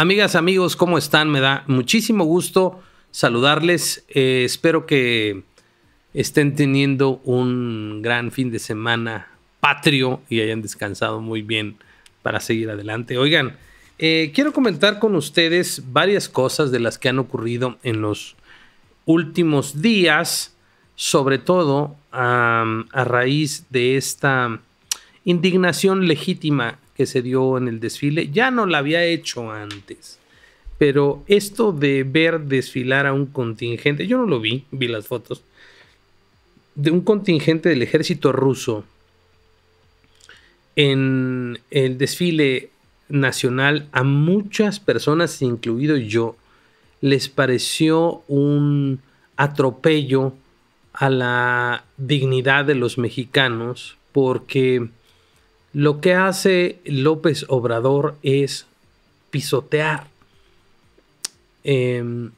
Amigas, amigos, ¿cómo están? Me da muchísimo gusto saludarles. Eh, espero que estén teniendo un gran fin de semana patrio y hayan descansado muy bien para seguir adelante. Oigan, eh, quiero comentar con ustedes varias cosas de las que han ocurrido en los últimos días, sobre todo a raíz de esta indignación legítima que se dio en el desfile. Ya no la había hecho antes. Pero esto de ver desfilar a un contingente, yo no lo vi, vi las fotos, de un contingente del ejército ruso en el desfile nacional a muchas personas, incluido yo, les pareció un atropello a la dignidad de los mexicanos porque lo que hace López Obrador es pisotear em,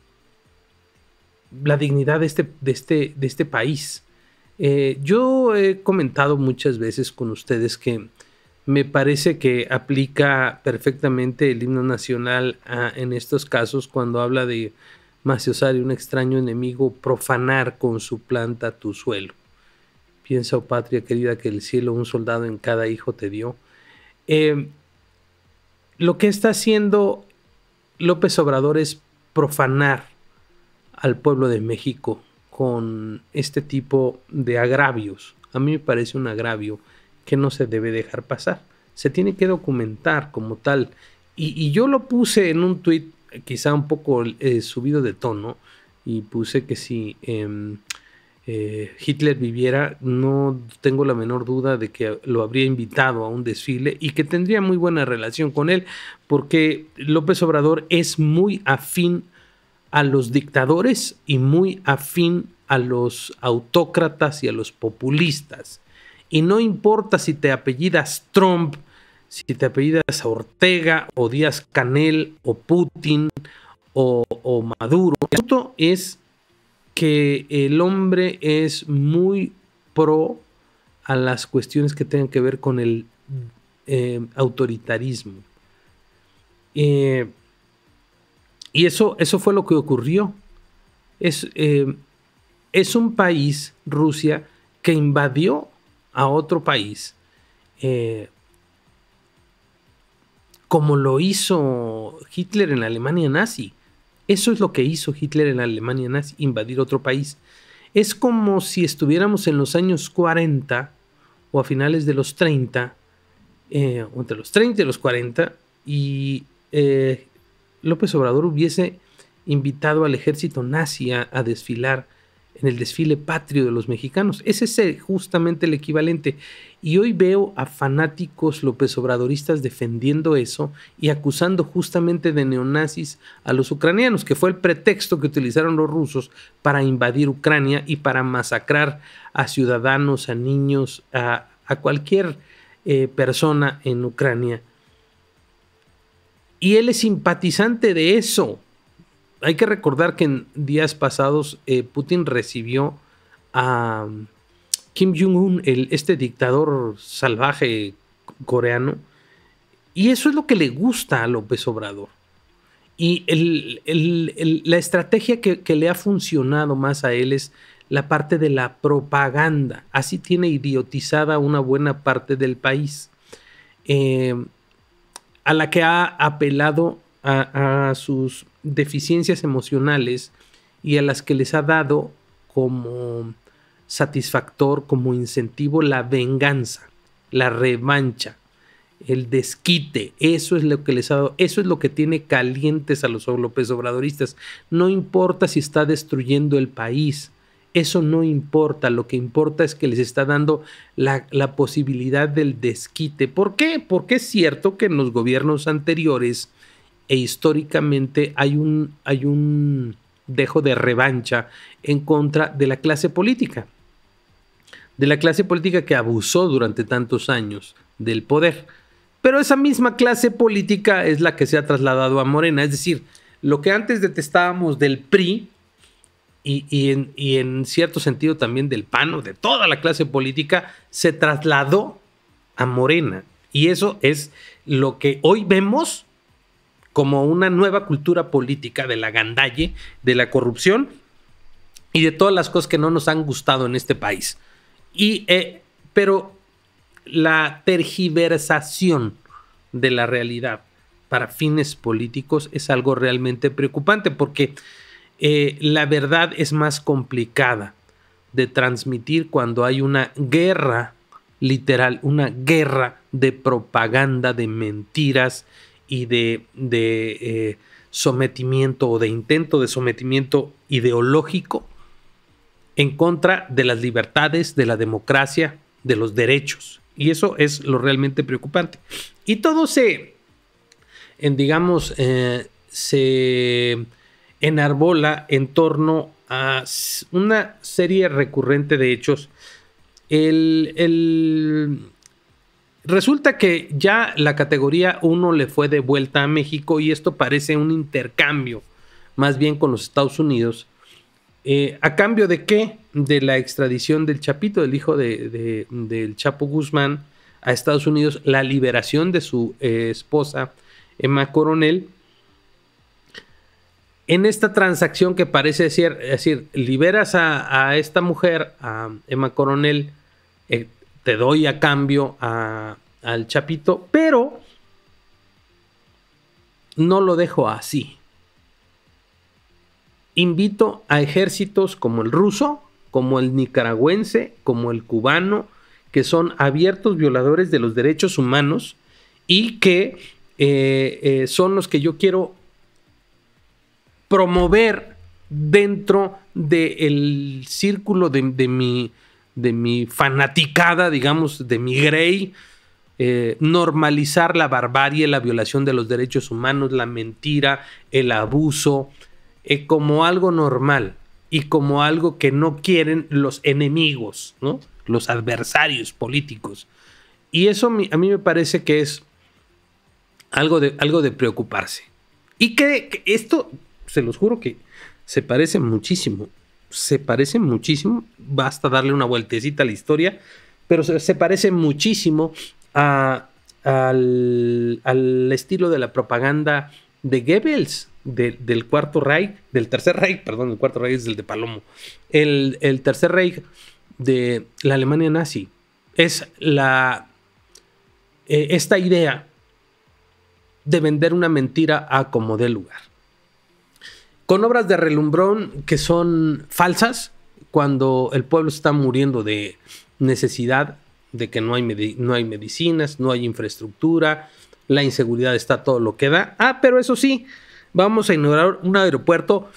la dignidad de este, de este, este país. Eh, yo he comentado muchas veces con ustedes que me parece que aplica perfectamente el himno nacional en estos casos cuando habla de y un extraño enemigo, profanar con su planta tu suelo. Piensa, patria querida, que el cielo un soldado en cada hijo te dio. Em, lo que está haciendo López Obrador es profanar al pueblo de México con este tipo de agravios. A mí me parece un agravio que no se debe dejar pasar. Se tiene que documentar como tal. Y, yo lo puse en un tuit quizá un poco eh, subido de tono y puse que si... Em, eh, Hitler viviera, no tengo la menor duda de que lo habría invitado a un desfile y que tendría muy buena relación con él, porque López Obrador es muy afín a los dictadores y muy afín a los autócratas y a los populistas. Y no importa si te apellidas Trump, si te apellidas Ortega o Díaz Canel o Putin o, Maduro, el es que el hombre es muy pro a las cuestiones que tengan que ver con el eh, autoritarismo. Eh, y eso, eso fue lo que ocurrió. Es, eh, es un país, Rusia, que invadió a otro país, como lo hizo Hitler en la Alemania nazi. Eso es lo que hizo Hitler en la Alemania nazi, invadir otro país. Es como si estuviéramos en los años 40 o a finales de los 30, eh, entre los 30 y los 40, y eh, López Obrador hubiese invitado al ejército nazi a desfilar en el desfile patrio de los mexicanos. Ese es justamente el equivalente. Y hoy veo a fanáticos López Obradoristas defendiendo eso y acusando justamente de neonazis a los ucranianos, que fue el pretexto que utilizaron los rusos para invadir Ucrania y para masacrar a ciudadanos, a niños, a, cualquier eh, persona en Ucrania. Y él es simpatizante de eso hay que recordar que en días pasados eh, Putin recibió a um, Kim Jong-un, este dictador salvaje coreano, y eso es lo que le gusta a López Obrador. Y la estrategia que, le ha funcionado más a él es la parte de la propaganda. Así tiene idiotizada una buena parte del país, eh, a la que ha apelado a, sus deficiencias emocionales y a las que les ha dado como satisfactor, como incentivo, la venganza, la revancha, el desquite. Eso es lo que les ha dado, eso es lo que tiene calientes a los López Obradoristas. No importa si está destruyendo el país, eso no importa, lo que importa es que les está dando la, la posibilidad del desquite. ¿Por qué? Porque es cierto que en los gobiernos anteriores e históricamente hay un, hay un dejo de revancha en contra de la clase política, de la clase política que abusó durante tantos años del poder. Pero esa misma clase política es la que se ha trasladado a Morena, es decir, lo que antes detestábamos del PRI y, en, cierto sentido también del PAN de toda la clase política, se trasladó a Morena. Y eso es lo que hoy vemos como una nueva cultura política de la gandalle, de la corrupción y de todas las cosas que no nos han gustado en este país. Y, eh, pero la tergiversación de la realidad para fines políticos es algo realmente preocupante porque eh, la verdad es más complicada de transmitir cuando hay una guerra, literal, una guerra de propaganda, de mentiras, y de, de eh, sometimiento o de intento de sometimiento ideológico en contra de las libertades, de la democracia, de los derechos. Y eso es lo realmente preocupante. Y todo se, digamos, eh, se enarbola en torno a una serie recurrente de hechos. el Resulta que ya la categoría 1 le fue de vuelta a México y esto parece un intercambio, más bien con los Estados Unidos. Eh, ¿A cambio de qué? De la extradición del Chapito, el hijo de, del Chapo Guzmán, a Estados Unidos, la liberación de su eh, esposa, Emma Coronel. En esta transacción que parece decir, es decir liberas a, esta mujer, a Emma Coronel, eh, te doy a cambio al chapito, pero no lo dejo así. Invito a ejércitos como el ruso, como el nicaragüense, como el cubano, que son abiertos violadores de los derechos humanos y que eh, eh, son los que yo quiero promover dentro del círculo de mi de mi fanaticada, digamos, de mi grey, eh, normalizar la barbarie, la violación de los derechos humanos, la mentira, el abuso, eh, como algo normal y como algo que no quieren los enemigos, ¿no? los adversarios políticos. Y eso a mí me parece que es algo de, algo de preocuparse. Y que esto, se los juro que se parece muchísimo se parece muchísimo, basta darle una vueltecita a la historia, pero se, parece muchísimo a, al, estilo de la propaganda de Goebbels, del Cuarto Reich, del Tercer Reich, perdón, el Cuarto Reich es el de Palomo, el, Tercer Reich de la Alemania nazi. Es la, eh, esta idea de vender una mentira a como dé lugar con obras de relumbrón que son falsas cuando el pueblo está muriendo de necesidad, de que no hay, no hay medicinas, no hay infraestructura, la inseguridad está todo lo que da. Ah, pero eso sí, vamos a ignorar un aeropuerto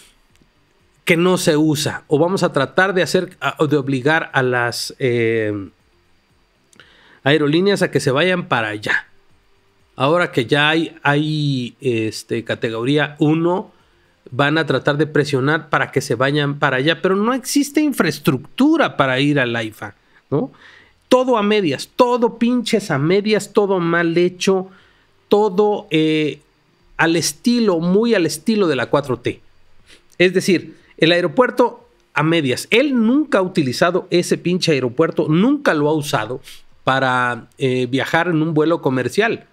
que no se usa o vamos a tratar de hacer o de obligar a las em, aerolíneas a que se vayan para allá. Ahora que ya hay, hay este, categoría 1 van a tratar de presionar para que se vayan para allá, pero no existe infraestructura para ir al AIFA, ¿no? Todo a medias, todo pinches a medias, todo mal hecho, todo eh, al estilo, muy al estilo de la 4T. Es decir, el aeropuerto a medias. Él nunca ha utilizado ese pinche aeropuerto, nunca lo ha usado para eh, viajar en un vuelo comercial.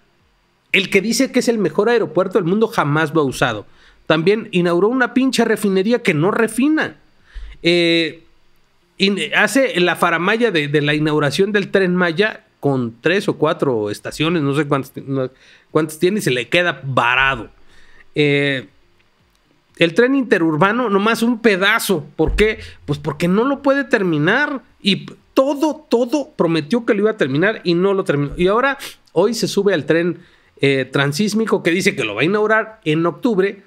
El que dice que es el mejor aeropuerto del mundo jamás lo ha usado. También inauguró una pinche refinería que no refina. Eh, hace la faramaya de, la inauguración del tren Maya con tres o cuatro estaciones, no sé cuántas, tiene, y se le queda varado. Eh, el tren interurbano, nomás un pedazo. ¿Por qué? Pues porque no lo puede terminar. Y todo, todo prometió que lo iba a terminar y no lo terminó. Y ahora, hoy se sube al tren eh, transísmico que dice que lo va a inaugurar en octubre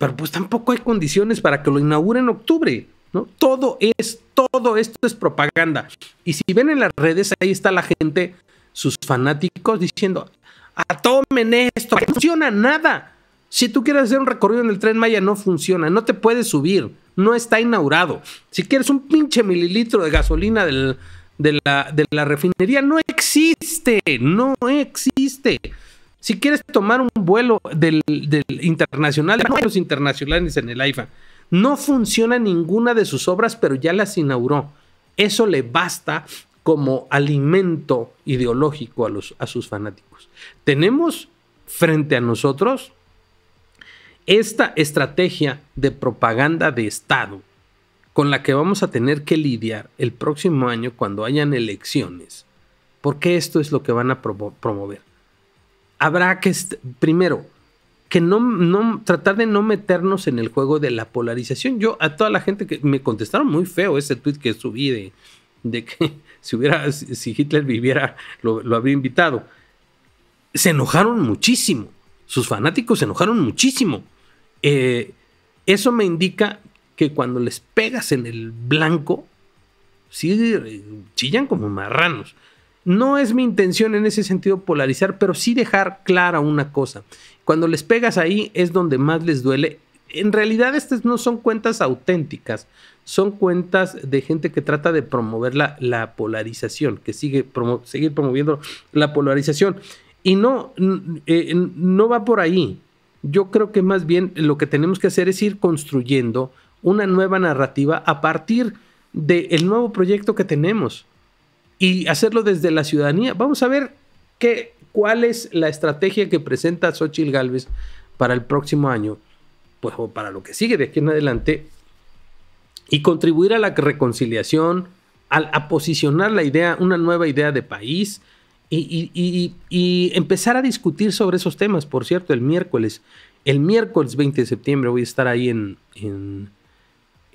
pero pues tampoco hay condiciones para que lo inaugure en octubre. ¿no? Todo es, todo esto es propaganda. Y si ven en las redes, ahí está la gente, sus fanáticos, diciendo, ah, ¡Tomen esto, no funciona nada. Si tú quieres hacer un recorrido en el tren Maya, no funciona, no te puedes subir, no está inaugurado. Si quieres un pinche mililitro de gasolina del, de, de la refinería, no existe, no existe. Si quieres tomar un vuelo del, internacional, no hay los internacionales en el AIFA. No funciona ninguna de sus obras, pero ya las inauguró. Eso le basta como alimento ideológico a sus fanáticos. Tenemos frente a nosotros esta estrategia de propaganda de Estado con la que vamos a tener que lidiar el próximo año cuando hayan elecciones, porque esto es lo que van a promover habrá que, primero, que no, no, tratar de no meternos en el juego de la polarización. Yo a toda la gente que me contestaron muy feo ese tweet que subí de, que si hubiera, si Hitler viviera, lo, habría invitado. Se enojaron muchísimo. Sus fanáticos se enojaron muchísimo. Eh, eso me indica que cuando les pegas en el blanco, sí eh, chillan como marranos. No es mi intención en ese sentido polarizar, pero sí dejar clara una cosa. Cuando les pegas ahí es donde más les duele. En realidad estas no son cuentas auténticas, son cuentas de gente que trata de promover la, polarización, que sigue seguir promoviendo la polarización. Y no, eh, no va por ahí. Yo creo que más bien lo que tenemos que hacer es ir construyendo una nueva narrativa a partir del nuevo proyecto que tenemos y hacerlo desde la ciudadanía. Vamos a ver qué, cuál es la estrategia que presenta Xochitl Galvez para el próximo año, pues o para lo que sigue de aquí en adelante, y contribuir a la reconciliación, a, posicionar la idea, una nueva idea de país, y, empezar a discutir sobre esos temas. Por cierto, el miércoles, el miércoles 20 de septiembre voy a estar ahí en... en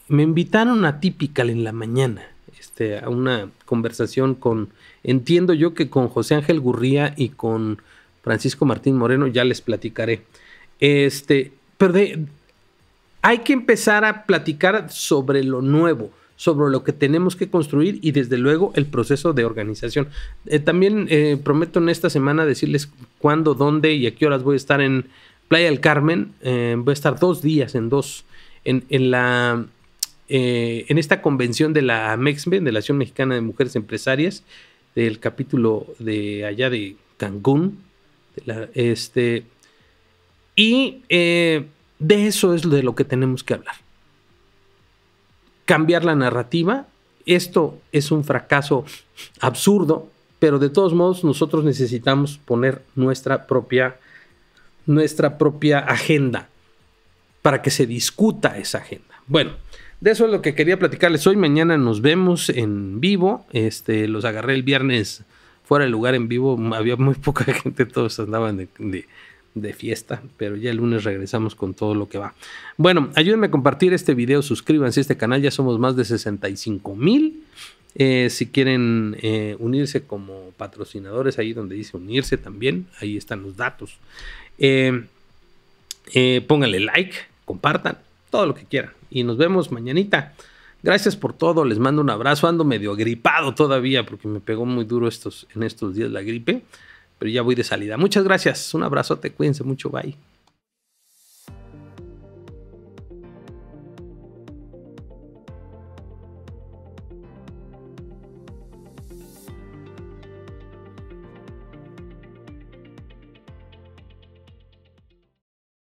me invitaron a Típical en la mañana. Este, a una conversación con, entiendo yo que con José Ángel Gurría y con Francisco Martín Moreno, ya les platicaré. Este, pero hay que empezar a platicar sobre lo nuevo, sobre lo que tenemos que construir y desde luego el proceso de organización. Eh, también eh, prometo en esta semana decirles cuándo, dónde y a qué horas voy a estar en Playa del Carmen. Eh, voy a estar dos días en dos, en, en la eh, en esta convención de la AMEXME, de la Asociación Mexicana de Mujeres Empresarias, del capítulo de allá de Cancún, este, y eh, de eso es de lo que tenemos que hablar. Cambiar la narrativa. Esto es un fracaso absurdo, pero de todos modos nosotros necesitamos poner nuestra propia, nuestra propia agenda para que se discuta esa agenda. Bueno, de eso es lo que quería platicarles hoy. Mañana nos vemos en vivo. Este, los agarré el viernes fuera del lugar en vivo. Había muy poca gente, todos andaban de, fiesta, pero ya el lunes regresamos con todo lo que va. Bueno, ayúdenme a compartir este video, suscríbanse a este canal, ya somos más de 65 mil. Eh, si quieren eh, unirse como patrocinadores, ahí donde dice unirse también, ahí están los datos. Eh, pónganle like, compartan todo lo que quieran. Y nos vemos mañanita. Gracias por todo, les mando un abrazo. Ando medio gripado todavía porque me pegó muy duro estos, en estos días la gripe, pero ya voy de salida. Muchas gracias, un abrazote, cuídense mucho, bye.